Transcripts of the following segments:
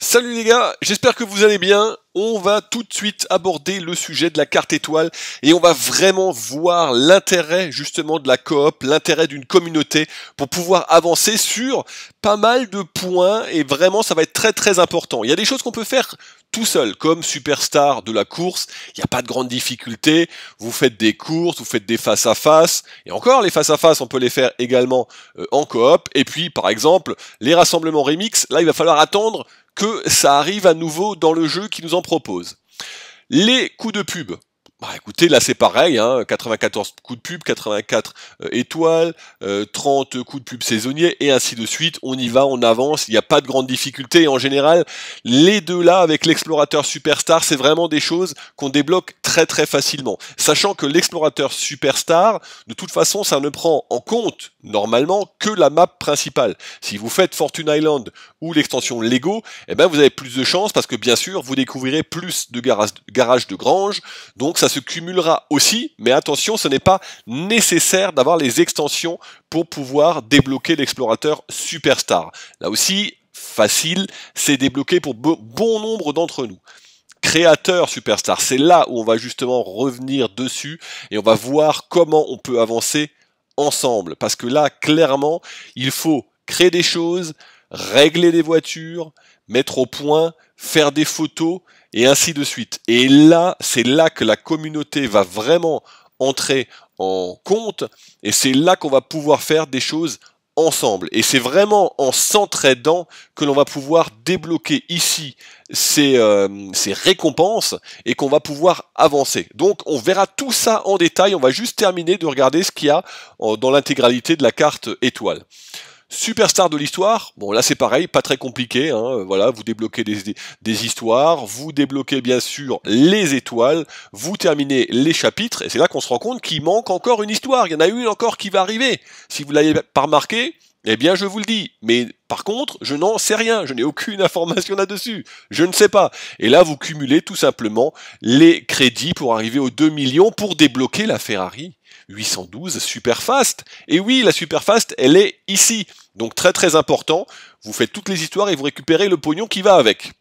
Salut les gars, j'espère que vous allez bien. On va tout de suite aborder le sujet de la carte étoile et on va vraiment voir l'intérêt justement de la coop, l'intérêt d'une communauté pour pouvoir avancer sur pas mal de points et vraiment ça va être très très important. Il y a des choses qu'on peut faire tout seul, comme superstar de la course. Il n'y a pas de grandes difficultés, Vous faites des courses, vous faites des face-à-face. Et encore, les face-à-face, on peut les faire également euh, en coop. Et puis, par exemple, les rassemblements remix, là, il va falloir attendre que ça arrive à nouveau dans le jeu qui nous en propose. Les coups de pub, bah écoutez, là c'est pareil, 94 hein, coups de pub, 84 euh, étoiles, 30 euh, coups de pub saisonniers, et ainsi de suite. On y va, on avance, il n'y a pas de grande difficulté. en général, les deux là, avec l'explorateur superstar, c'est vraiment des choses qu'on débloque très très facilement. Sachant que l'explorateur superstar, de toute façon, ça ne prend en compte, normalement, que la map principale. Si vous faites Fortune Island ou l'extension Lego, eh ben vous avez plus de chances parce que bien sûr, vous découvrirez plus de garages de grange, donc ça se cumulera aussi, mais attention, ce n'est pas nécessaire d'avoir les extensions pour pouvoir débloquer l'explorateur superstar. Là aussi, facile, c'est débloqué pour bon nombre d'entre nous créateur superstar. C'est là où on va justement revenir dessus et on va voir comment on peut avancer ensemble. Parce que là, clairement, il faut créer des choses, régler des voitures, mettre au point, faire des photos et ainsi de suite. Et là, c'est là que la communauté va vraiment entrer en compte et c'est là qu'on va pouvoir faire des choses ensemble. Et c'est vraiment en s'entraidant que l'on va pouvoir débloquer ici ces, euh, ces récompenses et qu'on va pouvoir avancer. Donc on verra tout ça en détail, on va juste terminer de regarder ce qu'il y a dans l'intégralité de la carte étoile. Superstar de l'histoire, bon là c'est pareil, pas très compliqué, hein, voilà, vous débloquez des, histoires, vous débloquez bien sûr les étoiles, vous terminez les chapitres, et c'est là qu'on se rend compte qu'il manque encore une histoire, il y en a une encore qui va arriver. Si vous l'avez pas remarqué, eh bien, je vous le dis. Mais par contre, je n'en sais rien. Je n'ai aucune information là-dessus. Je ne sais pas. Et là, vous cumulez tout simplement les crédits pour arriver aux 2 millions pour débloquer la Ferrari. 812 fast. Et oui, la super fast, elle est ici. Donc très très important, vous faites toutes les histoires et vous récupérez le pognon qui va avec.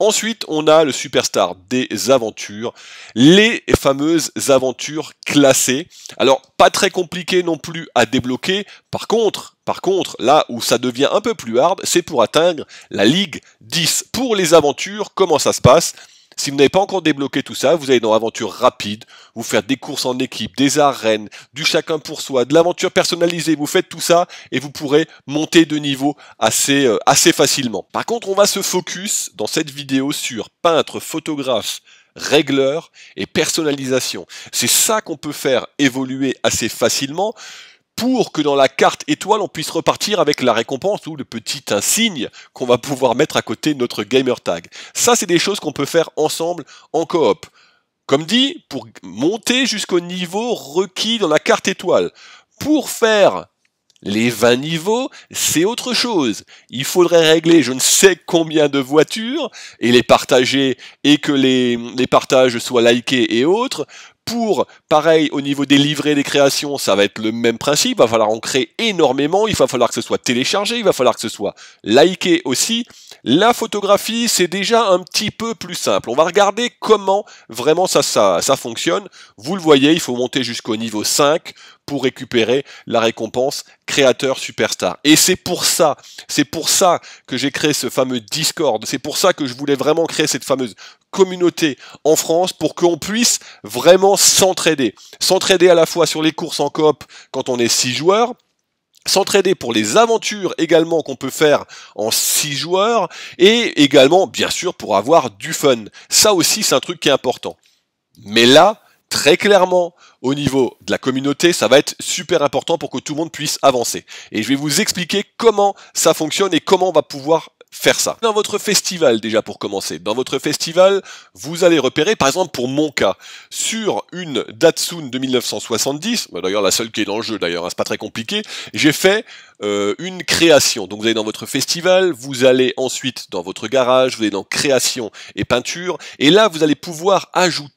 Ensuite, on a le superstar des aventures, les fameuses aventures classées. Alors, pas très compliqué non plus à débloquer. Par contre, par contre, là où ça devient un peu plus hard, c'est pour atteindre la Ligue 10. Pour les aventures, comment ça se passe si vous n'avez pas encore débloqué tout ça, vous allez dans Aventure rapide, vous faire des courses en équipe, des arènes, du chacun pour soi, de l'aventure personnalisée, vous faites tout ça et vous pourrez monter de niveau assez, euh, assez facilement. Par contre, on va se focus dans cette vidéo sur peintre, photographe, régleur et personnalisation. C'est ça qu'on peut faire évoluer assez facilement pour que dans la carte étoile, on puisse repartir avec la récompense ou le petit insigne qu'on va pouvoir mettre à côté notre gamer tag. Ça, c'est des choses qu'on peut faire ensemble en coop. Comme dit, pour monter jusqu'au niveau requis dans la carte étoile. Pour faire les 20 niveaux, c'est autre chose. Il faudrait régler je ne sais combien de voitures et les partager et que les, les partages soient likés et autres pour, pareil, au niveau des livrets, des créations, ça va être le même principe. Il va falloir en créer énormément. Il va falloir que ce soit téléchargé. Il va falloir que ce soit liké aussi. La photographie, c'est déjà un petit peu plus simple. On va regarder comment vraiment ça, ça, ça fonctionne. Vous le voyez, il faut monter jusqu'au niveau 5 pour récupérer la récompense créateur superstar. Et c'est pour ça, c'est pour ça que j'ai créé ce fameux Discord, c'est pour ça que je voulais vraiment créer cette fameuse communauté en France pour qu'on puisse vraiment s'entraider. S'entraider à la fois sur les courses en coop quand on est six joueurs, s'entraider pour les aventures également qu'on peut faire en six joueurs et également bien sûr pour avoir du fun. Ça aussi c'est un truc qui est important. Mais là, très clairement au niveau de la communauté, ça va être super important pour que tout le monde puisse avancer. Et je vais vous expliquer comment ça fonctionne et comment on va pouvoir faire ça. Dans votre festival déjà pour commencer, dans votre festival, vous allez repérer, par exemple pour mon cas, sur une Datsun de 1970, bah, d'ailleurs la seule qui est dans le jeu d'ailleurs, hein, c'est pas très compliqué, j'ai fait euh, une création. Donc vous allez dans votre festival, vous allez ensuite dans votre garage, vous allez dans création et peinture, et là vous allez pouvoir ajouter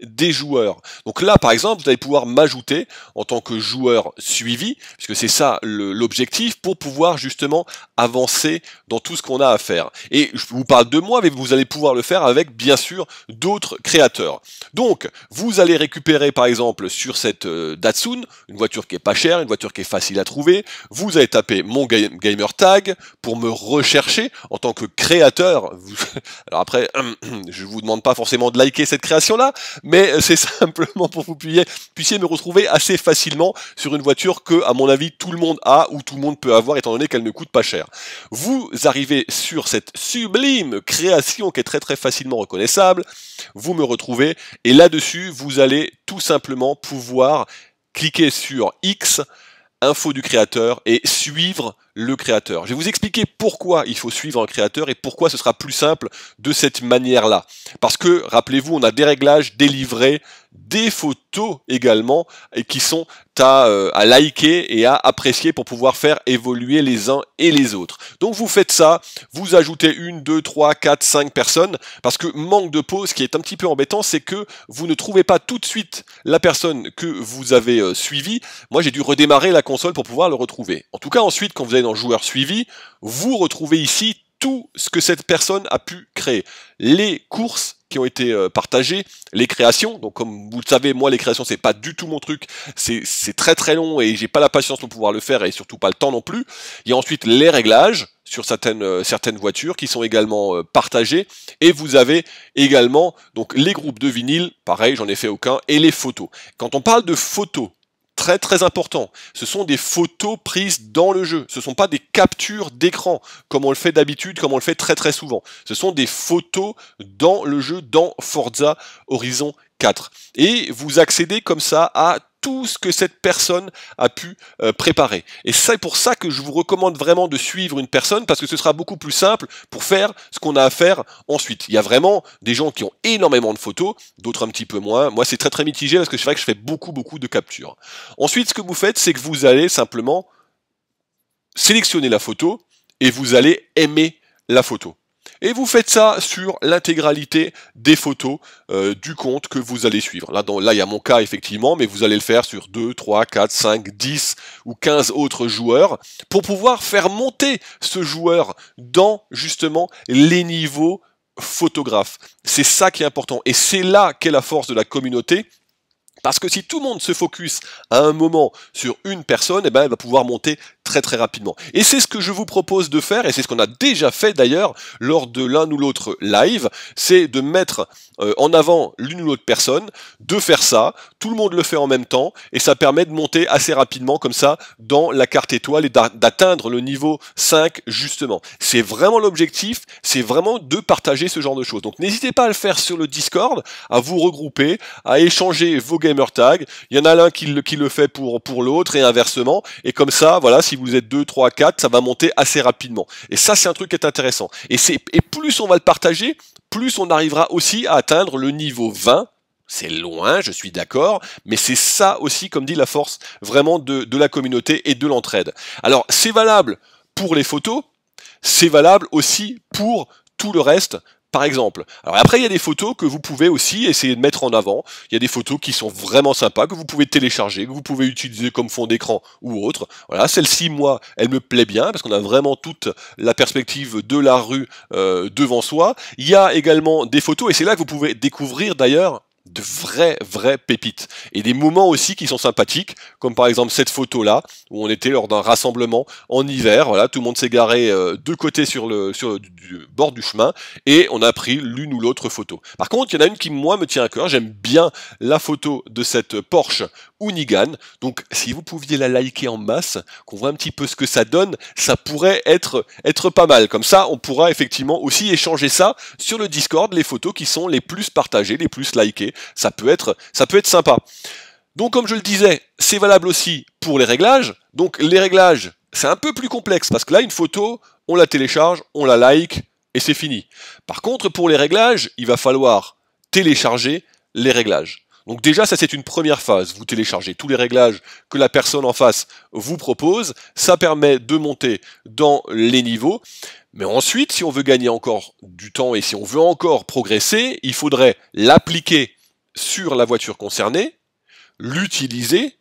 des joueurs. Donc là, par exemple, vous allez pouvoir m'ajouter en tant que joueur suivi, puisque c'est ça l'objectif, pour pouvoir justement avancer dans tout ce qu'on a à faire. Et je vous parle de moi, mais vous allez pouvoir le faire avec, bien sûr, d'autres créateurs. Donc, vous allez récupérer, par exemple, sur cette euh, Datsun, une voiture qui est pas chère, une voiture qui est facile à trouver, vous allez taper mon gamer tag pour me rechercher en tant que créateur. Alors après, je vous demande pas forcément de liker cette création-là, mais euh, c'est simplement pour que vous puissiez, puissiez me retrouver assez facilement sur une voiture que, à mon avis, tout le monde a ou tout le monde peut avoir, étant donné qu'elle ne coûte pas cher. Vous arrivez sur cette sublime création qui est très très facilement reconnaissable, vous me retrouvez, et là-dessus, vous allez tout simplement pouvoir cliquer sur X, info du créateur et suivre le créateur. Je vais vous expliquer pourquoi il faut suivre un créateur et pourquoi ce sera plus simple de cette manière-là. Parce que, rappelez-vous, on a des réglages délivrés des photos également et qui sont à, euh, à, liker et à apprécier pour pouvoir faire évoluer les uns et les autres. Donc vous faites ça, vous ajoutez une, deux, trois, quatre, cinq personnes, parce que manque de pause, ce qui est un petit peu embêtant, c'est que vous ne trouvez pas tout de suite la personne que vous avez euh, suivie. Moi j'ai dû redémarrer la console pour pouvoir le retrouver. En tout cas ensuite, quand vous allez dans joueur suivi, vous retrouvez ici tout ce que cette personne a pu créer. Les courses, qui ont été euh, partagés, les créations. Donc comme vous le savez, moi les créations c'est pas du tout mon truc, c'est très très long et j'ai pas la patience pour pouvoir le faire et surtout pas le temps non plus. Il y a ensuite les réglages sur certaines euh, certaines voitures qui sont également partagés euh, partagées et vous avez également donc les groupes de vinyle, pareil, j'en ai fait aucun et les photos. Quand on parle de photos très très important. Ce sont des photos prises dans le jeu. Ce sont pas des captures d'écran, comme on le fait d'habitude, comme on le fait très très souvent. Ce sont des photos dans le jeu, dans Forza Horizon 4. Et vous accédez comme ça à tout ce que cette personne a pu euh, préparer. Et c'est pour ça que je vous recommande vraiment de suivre une personne parce que ce sera beaucoup plus simple pour faire ce qu'on a à faire ensuite. Il y a vraiment des gens qui ont énormément de photos, d'autres un petit peu moins. Moi, c'est très très mitigé parce que c'est vrai que je fais beaucoup beaucoup de captures. Ensuite, ce que vous faites, c'est que vous allez simplement sélectionner la photo et vous allez aimer la photo. Et vous faites ça sur l'intégralité des photos euh, du compte que vous allez suivre. Là, dans, là, il y a mon cas effectivement, mais vous allez le faire sur 2, 3, 4, 5, 10 ou 15 autres joueurs pour pouvoir faire monter ce joueur dans justement les niveaux photographes. C'est ça qui est important. Et c'est là qu'est la force de la communauté parce que si tout le monde se focus à un moment sur une personne, eh ben, elle va pouvoir monter très très rapidement. Et c'est ce que je vous propose de faire, et c'est ce qu'on a déjà fait d'ailleurs lors de l'un ou l'autre live, c'est de mettre euh, en avant l'une ou l'autre personne, de faire ça, tout le monde le fait en même temps, et ça permet de monter assez rapidement comme ça dans la carte étoile et d'atteindre le niveau 5 justement. C'est vraiment l'objectif, c'est vraiment de partager ce genre de choses. Donc n'hésitez pas à le faire sur le Discord, à vous regrouper, à échanger vos gamer tags, il y en a l'un qui, qui, le fait pour, pour l'autre et inversement, et comme ça, voilà, si si vous êtes 2, 3, 4, ça va monter assez rapidement. Et ça, c'est un truc qui est intéressant. Et, c'est, et plus on va le partager, plus on arrivera aussi à atteindre le niveau 20. C'est loin, je suis d'accord, mais c'est ça aussi, comme dit la force vraiment de, de la communauté et de l'entraide. Alors, c'est valable pour les photos, c'est valable aussi pour tout le reste par exemple. Alors après, il y a des photos que vous pouvez aussi essayer de mettre en avant. Il y a des photos qui sont vraiment sympas, que vous pouvez télécharger, que vous pouvez utiliser comme fond d'écran ou autre. Voilà, celle-ci, moi, elle me plaît bien, parce qu'on a vraiment toute la perspective de la rue euh, devant soi. Il y a également des photos, et c'est là que vous pouvez découvrir d'ailleurs de vraies, vraies pépites. Et des moments aussi qui sont sympathiques, comme par exemple cette photo-là, où on était lors d'un rassemblement en hiver, voilà, tout le monde s'est garé euh, de côté sur le du, bord du chemin, et on a pris l'une ou l'autre photo. Par contre, il y en a une qui, moi, me tient à cœur, j'aime bien la photo de cette Porsche Unigan, donc si vous pouviez la liker en masse, qu'on voit un petit peu ce que ça donne, ça pourrait être, être pas mal. Comme ça, on pourra effectivement aussi échanger ça sur le Discord, les photos qui sont les plus partagées, les plus likées, ça peut être, ça peut être sympa. Donc comme je le disais, c'est valable aussi pour les réglages. Donc les réglages, c'est un peu plus complexe parce que là, une photo, on la télécharge, on la like et c'est fini. Par contre, pour les réglages, il va falloir télécharger les réglages. Donc déjà, ça c'est une première phase. Vous téléchargez tous les réglages que la personne en face vous propose. Ça permet de monter dans les niveaux. Mais ensuite, si on veut gagner encore du temps et si on veut encore progresser, il faudrait l'appliquer sur la voiture concernée, l'utiliser,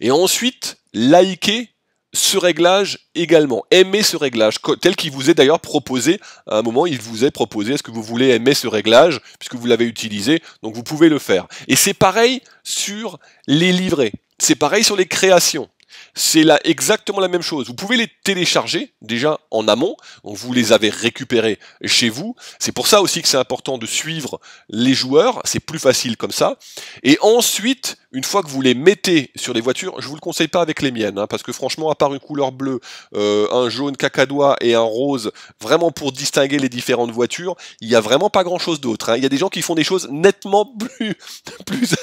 et ensuite liker ce réglage également. aimer ce réglage, tel qu'il vous est d'ailleurs proposé. À un moment, il vous est proposé, est-ce que vous voulez aimer ce réglage, puisque vous l'avez utilisé, donc vous pouvez le faire. Et c'est pareil sur les livrets, c'est pareil sur les créations c'est là exactement la même chose. Vous pouvez les télécharger déjà en amont, vous les avez récupérés chez vous. C'est pour ça aussi que c'est important de suivre les joueurs, c'est plus facile comme ça. Et ensuite, une fois que vous les mettez sur les voitures, je vous le conseille pas avec les miennes, hein, parce que franchement, à part une couleur bleue, euh, un jaune cacadois et un rose, vraiment pour distinguer les différentes voitures, il n'y a vraiment pas grand chose d'autre. Hein. Il y a des gens qui font des choses nettement plus, plus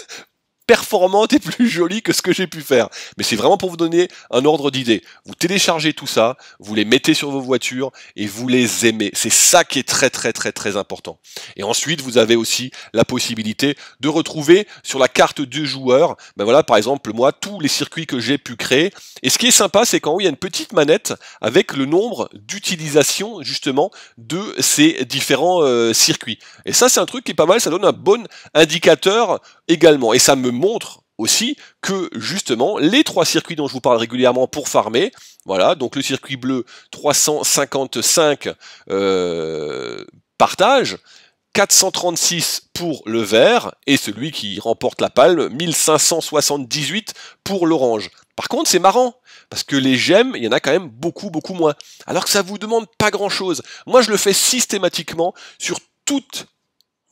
performante et plus jolie que ce que j'ai pu faire. Mais c'est vraiment pour vous donner un ordre d'idée. Vous téléchargez tout ça, vous les mettez sur vos voitures et vous les aimez. C'est ça qui est très très très très important. Et ensuite, vous avez aussi la possibilité de retrouver sur la carte du joueur, ben voilà, par exemple, moi, tous les circuits que j'ai pu créer. Et ce qui est sympa, c'est qu'en haut, il y a une petite manette avec le nombre d'utilisations justement de ces différents euh, circuits. Et ça, c'est un truc qui est pas mal, ça donne un bon indicateur également. Et ça me montre aussi que justement les trois circuits dont je vous parle régulièrement pour farmer, voilà, donc le circuit bleu 355 euh, partage, 436 pour le vert et celui qui remporte la palme 1578 pour l'orange. Par contre, c'est marrant parce que les gemmes, il y en a quand même beaucoup beaucoup moins. Alors que ça vous demande pas grand-chose. Moi, je le fais systématiquement sur toutes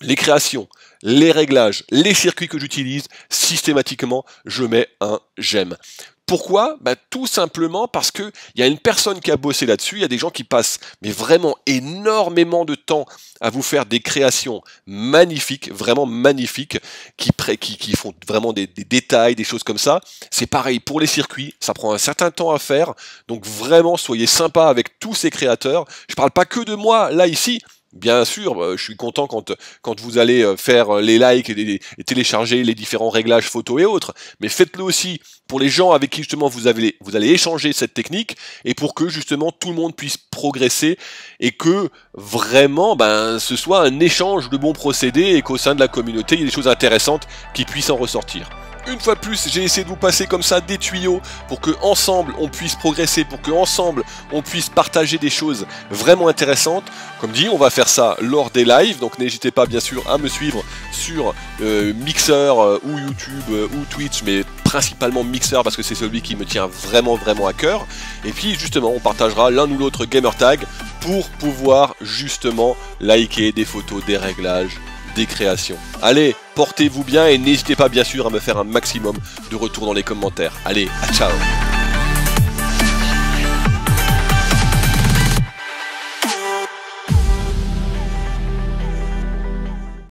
les créations, les réglages, les circuits que j'utilise, systématiquement, je mets un j'aime. Pourquoi bah, Tout simplement parce qu'il y a une personne qui a bossé là-dessus, il y a des gens qui passent mais vraiment énormément de temps à vous faire des créations magnifiques, vraiment magnifiques, qui, qui, qui font vraiment des, des, détails, des choses comme ça. C'est pareil pour les circuits, ça prend un certain temps à faire, donc vraiment soyez sympa avec tous ces créateurs. Je ne parle pas que de moi là ici, Bien sûr, euh, je suis content quand, vous allez euh, faire euh, les likes et, télécharger les différents réglages photos et autres, mais faites-le aussi pour les gens avec qui justement vous, vous allez échanger cette technique et pour que justement tout le monde puisse progresser et que vraiment ben, ce soit un échange de bons procédés et qu'au sein de la communauté il y ait des choses intéressantes qui puissent en ressortir une fois de plus, j'ai essayé de vous passer comme ça des tuyaux pour que ensemble on puisse progresser, pour que ensemble on puisse partager des choses vraiment intéressantes. Comme dit, on va faire ça lors des lives, donc n'hésitez pas bien sûr à me suivre sur euh, Mixer euh, ou YouTube euh, ou Twitch, mais principalement Mixer parce que c'est celui qui me tient vraiment vraiment à cœur. Et puis justement, on partagera l'un ou l'autre gamer tag pour pouvoir justement liker des photos, des réglages, des créations. Allez, portez-vous bien et n'hésitez pas bien sûr à me faire un maximum de retours dans les commentaires. Allez, à ciao